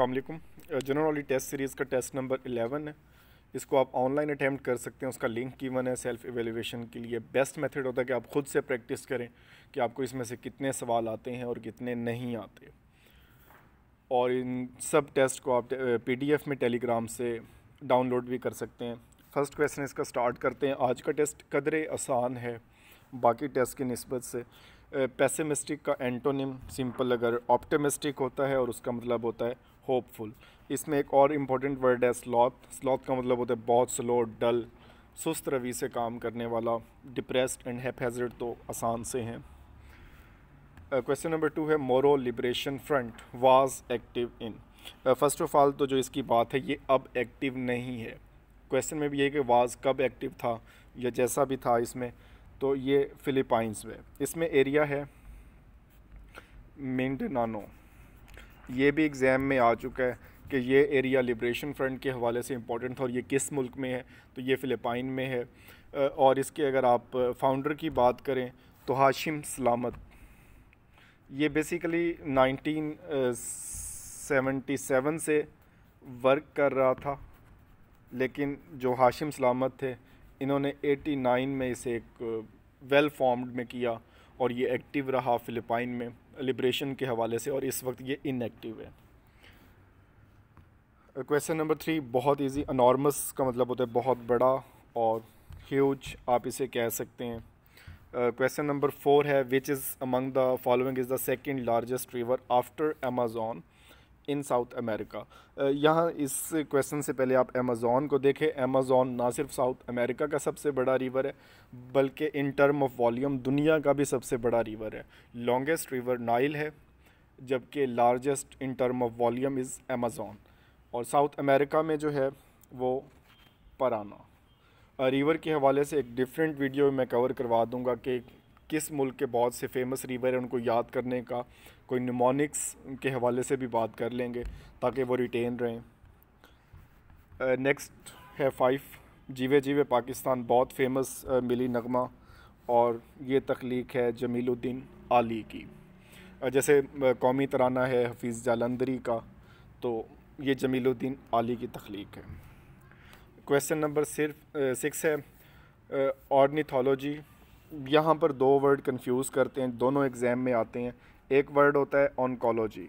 Aslam general knowledge test series का test number 11 है इसको आप ऑनलाइन अटैम्प्ट कर सकते हैं उसका लिंक वन है सेल्फ एवेलुएशन के लिए बेस्ट मेथड होता है कि आप ख़ुद से प्रैक्टिस करें कि आपको इसमें से कितने सवाल आते हैं और कितने नहीं आते और इन सब टेस्ट को आप पीडीएफ में टेलीग्राम से डाउनलोड भी कर सकते हैं फर्स्ट क्वेश्चन इसका स्टार्ट करते हैं आज का टेस्ट कदरे आसान है बाकी टेस्ट की नस्बत से पैसेमिस्टिक का एंटोनिम सिंपल अगर ऑप्टमिस्टिक होता है और उसका मतलब होता है होपफुल इसमें एक और इम्पोर्टेंट वर्ड है स्लॉथ स्लॉथ का मतलब होता है बहुत स्लो डल सुस्त रवि से काम करने वाला डिप्रेस्ड एंड हैपेजर्ड तो आसान से हैं क्वेश्चन नंबर टू है Moro liberation front was active in first of all तो जो इसकी बात है ये अब एक्टिव नहीं है क्वेश्चन में भी ये कि वाज कब एक्टिव था या जैसा भी था इसमें तो ये फिलिपाइंस में इसमें एरिया है मिंडनानो ये भी एग्ज़ाम में आ चुका है कि ये एरिया लिब्रेशन फ्रंट के हवाले से इम्पोर्टेंट था और ये किस मुल्क में है तो ये फ़िलिपाइन में है और इसके अगर आप फाउंडर की बात करें तो हाशिम सलामत ये बेसिकली 1977 से वर्क कर रहा था लेकिन जो हाशिम सलामत थे इन्होंने 89 में इसे एक वेल फॉर्म्ड में किया और ये एक्टिव रहा फ़िलिपाइन में लिब्रेशन के हवाले से और इस वक्त ये इनएक्टिव है क्वेश्चन नंबर थ्री बहुत इजी अनॉर्मस का मतलब होता है बहुत बड़ा और ह्यूज आप इसे कह सकते हैं क्वेश्चन नंबर फोर है which is among the following is the second largest river after Amazon in South America यहाँ इस क्वेश्चन से पहले आप अमेज़ोन को देखें अमेज़ोन ना सिर्फ साउथ अमेरिका का सबसे बड़ा रिवर है बल्कि इन टर्म ऑफ वॉल्यूम दुनिया का भी सबसे बड़ा रिवर है लॉन्गेस्ट रिवर नाइल है जबकि largest in term of volume is Amazon और साउथ अमेरिका में जो है वो पराना रिवर के हवाले से एक डिफरेंट वीडियो मैं कवर करवा दूंगा कि किस मुल्क के बहुत से फेमस रिवर हैं उनको याद करने का कोई निमोनिक्स के हवाले से भी बात कर लेंगे ताकि वो रिटेन रहें नेक्स्ट है फाइफ जीवे जीवे पाकिस्तान बहुत फेमस मिली नगमा और ये तख्लीक है जमीलुद्दीन आली की जैसे कौमी तराना है हफीज़ जालंदरी का तो ये जमीलुद्दीन आली की तख्लीक है क्वेश्चन नंबर सिर्फ सिक्स है ऑर्निथोलॉजी यहाँ पर दो वर्ड कंफ्यूज करते हैं दोनों एग्ज़ाम में आते हैं एक वर्ड होता है oncology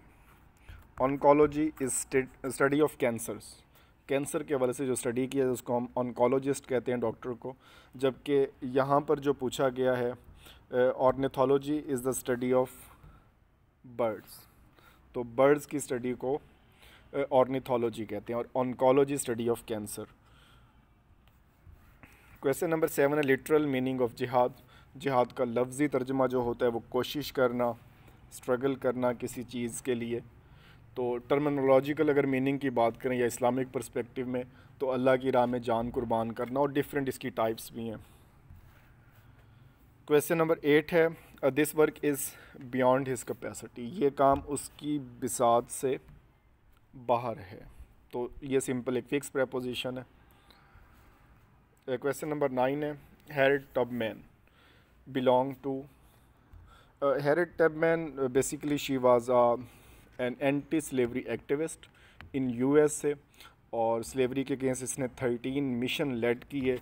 oncology is study of cancers cancer के हवाले से जो स्टडी किया जाए उसको हम ऑनकोलॉजिस्ट कहते हैं डॉक्टर को जबकि यहाँ पर जो पूछा गया है ornithology is the study of birds तो बर्ड्स की स्टडी को ऑर्निथोलॉजी कहते हैं और oncology study of cancer question number seven है लिटरल मीनिंग ऑफ जिहाद जिहाद का लफ्ज़ी तर्जमा जो होता है वो कोशिश करना स्ट्रगल करना किसी चीज़ के लिए तो टर्मिनोलॉजिकल अगर मीनिंग की बात करें या इस्लामिक परस्पेक्टिव में तो अल्लाह की राह में जान कुर्बान करना और डिफरेंट इसकी टाइप्स भी हैं क्वेश्चन नंबर एट है this work is beyond his capacity ये काम उसकी बिसात से बाहर है तो ये सिंपल एक फिक्स प्रपोजिशन है क्वेश्चन नंबर नाइन है Tub Tubman belong to Tub Tubman basically she was an anti slavery activist in USA और स्लेवरी के अगेंस्ट इसने थर्टीन मिशन लेड किए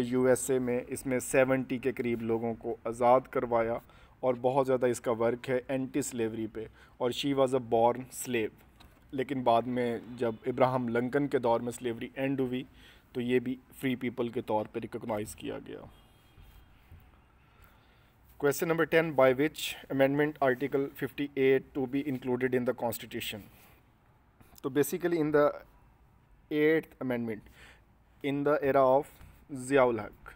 यूएसए uh, में इसमें सेवेंटी के करीब लोगों को आज़ाद करवाया और बहुत ज़्यादा इसका वर्क है एंटी स्लेवरी पे और she was a born slave लेकिन बाद में जब इब्राहम लंकन के दौर में स्लेवरी एंड हुई तो ये भी फ्री पीपल के तौर पर रिकोगनाइज किया गया question number ten by which amendment article fifty eight to be included in the constitution तो basically in the eight amendment in the era of Ziaul Haq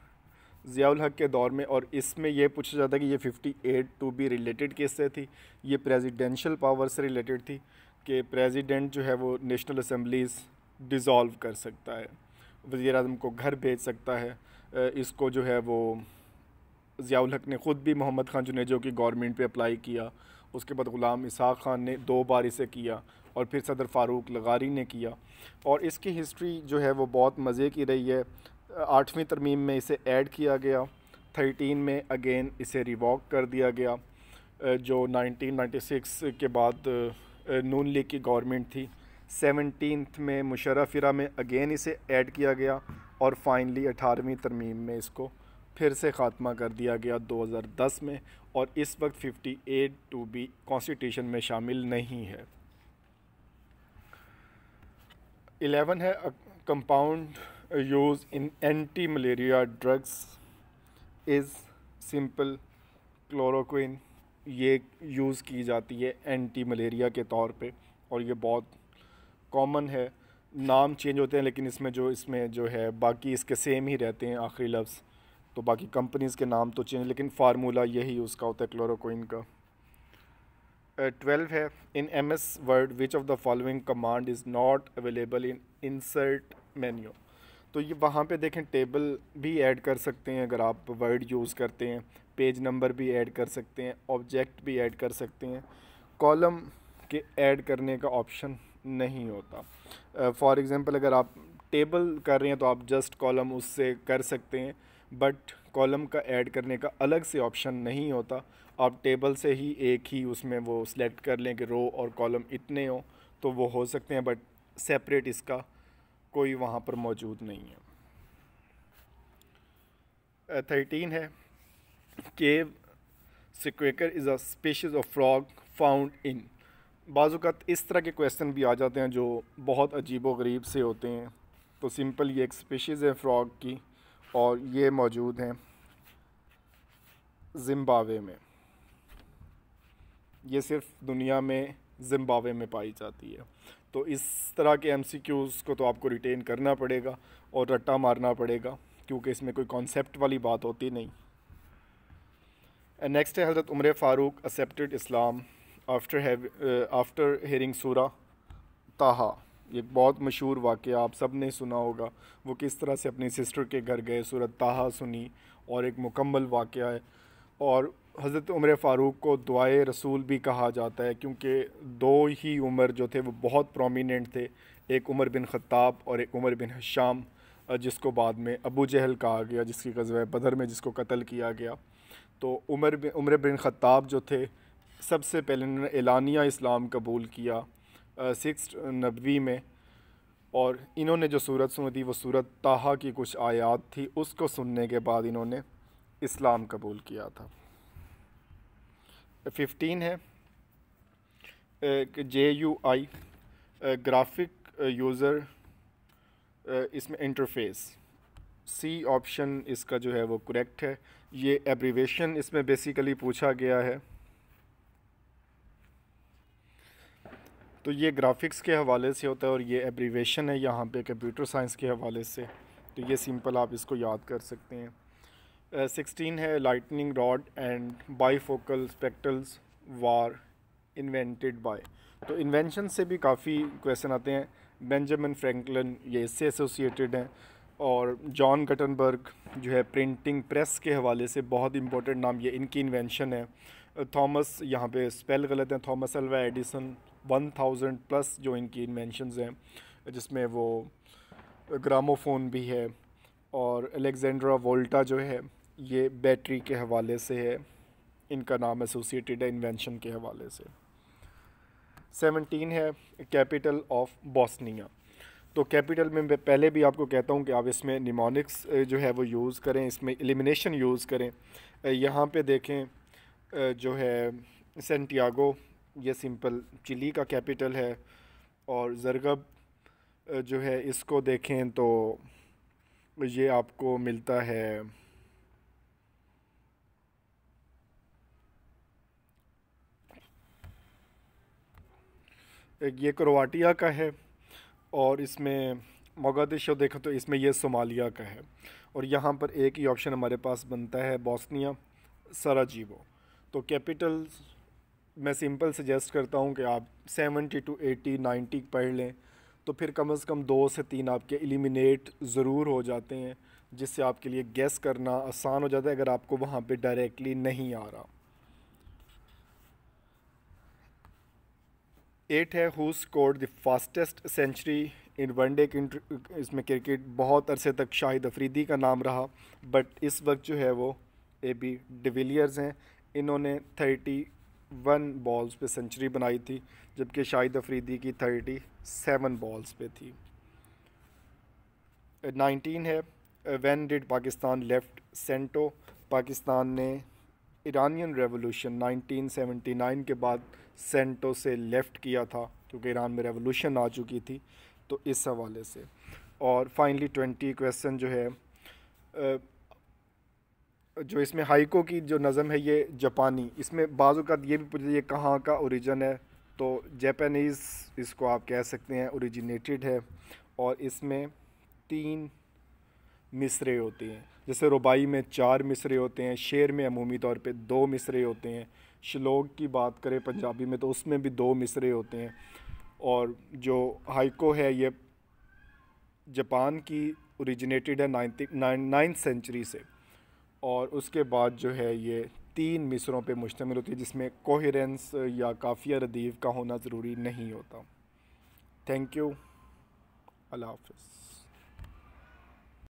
Ziaul हक के दौर में और इसमें यह पूछा जाता है कि ये fifty eight to B related किस से थी ये प्रेजिडेंशल पावर से रिलेटेड थी कि प्रेजिडेंट जो है वो नेशनल असम्बलीज डिज़ोल्व कर सकता है वज़ी अजम को घर भेज सकता है इसको जो है वो ज़ियाउल हक ने ख़ुद भी मोहम्मद खान जुनेजो की गवर्नमेंट पे अप्लाई किया उसके बाद ग़ुलाम इसाक़ खान ने दो बार इसे किया और फिर सदर फ़ारूक लगारी ने किया और इसकी हिस्ट्री जो है वो बहुत मज़े की रही है आठवीं तरमीम में इसे ऐड किया गया थर्टीन में अगेन इसे रिवॉक कर दिया गया जो 1996 के बाद नून लीग की गवर्नमेंट थी सेवनटीन में मुशरफ इरा में अगेन इसे ऐड किया गया और फाइनली अठारहवीं तरमीम में इसको फिर से ख़ात्मा कर दिया गया 2010 में और इस वक्त 58 टू बी कॉन्स्टिट्यूशन में शामिल नहीं है 11 है compound use in anti malaria drugs is simple chloroquine ये यूज़ की जाती है एंटी मलेरिया के तौर पे और ये बहुत कॉमन है नाम चेंज होते हैं लेकिन इसमें जो इसमें जो है बाकी इसके सेम ही रहते हैं आखिरी लफ्ज़ तो बाकी कंपनीज़ के नाम तो चेंज लेकिन फार्मूला यही उसका होता है क्लोरोकोइन का ट्वेल्व है in M S word which of the following command is not available in insert menu तो ये वहाँ पे देखें टेबल भी ऐड कर सकते हैं अगर आप वर्ड यूज़ करते हैं पेज नंबर भी ऐड कर सकते हैं ऑब्जेक्ट भी ऐड कर सकते हैं कॉलम के ऐड करने का ऑप्शन नहीं होता फॉर uh, एग्ज़ाम्पल अगर आप टेबल कर रहे हैं तो आप जस्ट कॉलम उससे कर सकते हैं बट कॉलम का ऐड करने का अलग से ऑप्शन नहीं होता आप टेबल से ही एक ही उसमें वो सिलेक्ट कर लें कि रो और कॉलम इतने हों तो वो हो सकते हैं बट सेपरेट इसका कोई वहाँ पर मौजूद नहीं है थर्टीन है cave squeaker is a species of frog found in बाज़ात इस तरह के क्वेश्चन भी आ जाते हैं जो बहुत अजीब व गरीब से होते हैं तो सिंपल ये एक स्पेशज़ है फ़्रॉग की और ये मौजूद हैं ज़िम्बावे में ये सिर्फ दुनिया में ज़िम्बावे में पाई जाती है तो इस तरह के एम को तो आपको रिटेन करना पड़ेगा और रट्टा मारना पड़ेगा क्योंकि इसमें कोई कॉन्सेप्ट वाली बात होती नहीं नेक्स्ट है हज़रत Umar Farooq accepted Islam after after hearing सूरा ताहा ये बहुत मशहूर वाक़ आप सब ने सुना होगा वो किस तरह से अपनी सिस्टर के घर गए सूरत ताहा सुनी और एक मुकम्मल वाक़ है और हज़रत उम्र फ़ारूक को दुआए रसूल भी कहा जाता है क्योंकि दो ही उमर जो थे वो बहुत प्रोमिनेंट थे एक उमर बिन ख़त्ताब और एक उमर बिन हशाम जिसको बाद में अबू जहल कहा गया जिसकी गजब बदर में जिसको कत्ल किया गया तो उमर उम्र बिन ख़त्ताब जो थे सबसे पहले उन्होंने एलानिया इस्लाम कबूल किया सिक्स नबी में और इन्होंने जो सूरत सुनी थी वो सूरत ताहा की कुछ आयात थी उसको सुनने के बाद इन्होंने इस्लाम कबूल किया था फिफ्टीन है G U I graphic user इसमें इंटरफेस सी ऑप्शन इसका जो है वो करेक्ट है ये एब्रीवेशन इसमें बेसिकली पूछा गया है तो ये ग्राफिक्स के हवाले से होता है और ये एब्रीवेशन है यहाँ पे कंप्यूटर साइंस के हवाले से तो ये सिंपल आप इसको याद कर सकते हैं सिक्सटीन है lightning rod and bifocal spectacles were invented by तो इन्वेंशन से भी काफ़ी क्वेश्चन आते हैं बेंजामिन फ्रैंकलिन ये इससे एसोसिएटेड हैं और जॉन गटनबर्ग जो है प्रिंटिंग प्रेस के हवाले से बहुत इंपॉर्टेंट नाम ये इनकी इन्वेंशन है थॉमस यहाँ पे स्पेल गलत है Thomas Alva Edison one thousand plus जो इनकी इन्वेंशन हैं जिसमें वो ग्रामोफोन भी है और अलेक्जेंड्रा वोल्टा जो है ये बैटरी के हवाले से है इनका नाम एसोसिएटेड है इन्वेंशन के हवाले से सेवनटीन है कैपिटल ऑफ बॉस्निया तो कैपिटल में मैं पहले भी आपको कहता हूँ कि आप इसमें निमोनिक्स जो है वो यूज़ करें इसमें एलिमिनेशन यूज़ करें यहाँ पे देखें जो है सेंटियागो ये सिंपल चिली का कैपिटल है और ज़रगब जो है इसको देखें तो ये आपको मिलता है एक ये क्रोवाटिया का है और इसमें मोगादिशो देखो तो इसमें ये सोमालिया का है और यहाँ पर एक ही ऑप्शन हमारे पास बनता है बॉस्निया सराजीवो तो कैपिटल्स मैं सिंपल सजेस्ट करता हूँ कि आप सेवेंटी टू एटी नाइन्टी पढ़ लें तो फिर कम से कम दो से तीन आपके एलिमिनेट ज़रूर हो जाते हैं जिससे आपके लिए गेस करना आसान हो जाता है अगर आपको वहाँ पे डायरेक्टली नहीं आ रहा एट है who scored the fastest century in one day इसमें क्रिकेट बहुत अरसे तक शाहिद अफरीदी का नाम रहा बट इस वक्त जो है वो ए बी डिविलियर्स हैं इन्होंने थर्टी वन बॉल्स पे सेंचुरी बनाई थी जबकि शाहिद अफरीदी की थर्टी सेवन बॉल्स पे थी नाइनटीन uh, है one uh, did Pakistan left CENTO Pakistan ने ईरानियन रेवोल्यूशन 1979 के बाद सेंटो से लेफ़्ट किया था क्योंकि ईरान में रेवोल्यूशन आ चुकी थी तो इस हवाले से और फाइनली ट्वेंटी क्वेश्चन जो है uh, जो इसमें हाइको की जो नज़म है ये जापानी इसमें बाज़ात ये भी पूछा ये कहाँ का ओरिजिन है तो जापानीज़ इसको आप कह सकते हैं ओरिजिनेटेड है और इसमें तीन मिसरे होते हैं जैसे रुबाई में चार मिसरे होते हैं शेर में अमूमी तौर पे दो मिसरे होते हैं शलोक की बात करें पंजाबी में तो उसमें भी दो मिसरे होते हैं और जो हाइको है ये जापान की ओरिजिनेटेड है नाइन्थ नाइन्थ सेंचुरी से और उसके बाद जो है ये तीन मिसरों पे मुश्तमिल होती है जिसमें कोहरेंस या काफिया रदीफ़ का होना ज़रूरी नहीं होता थैंक यू अल्लाह हाफ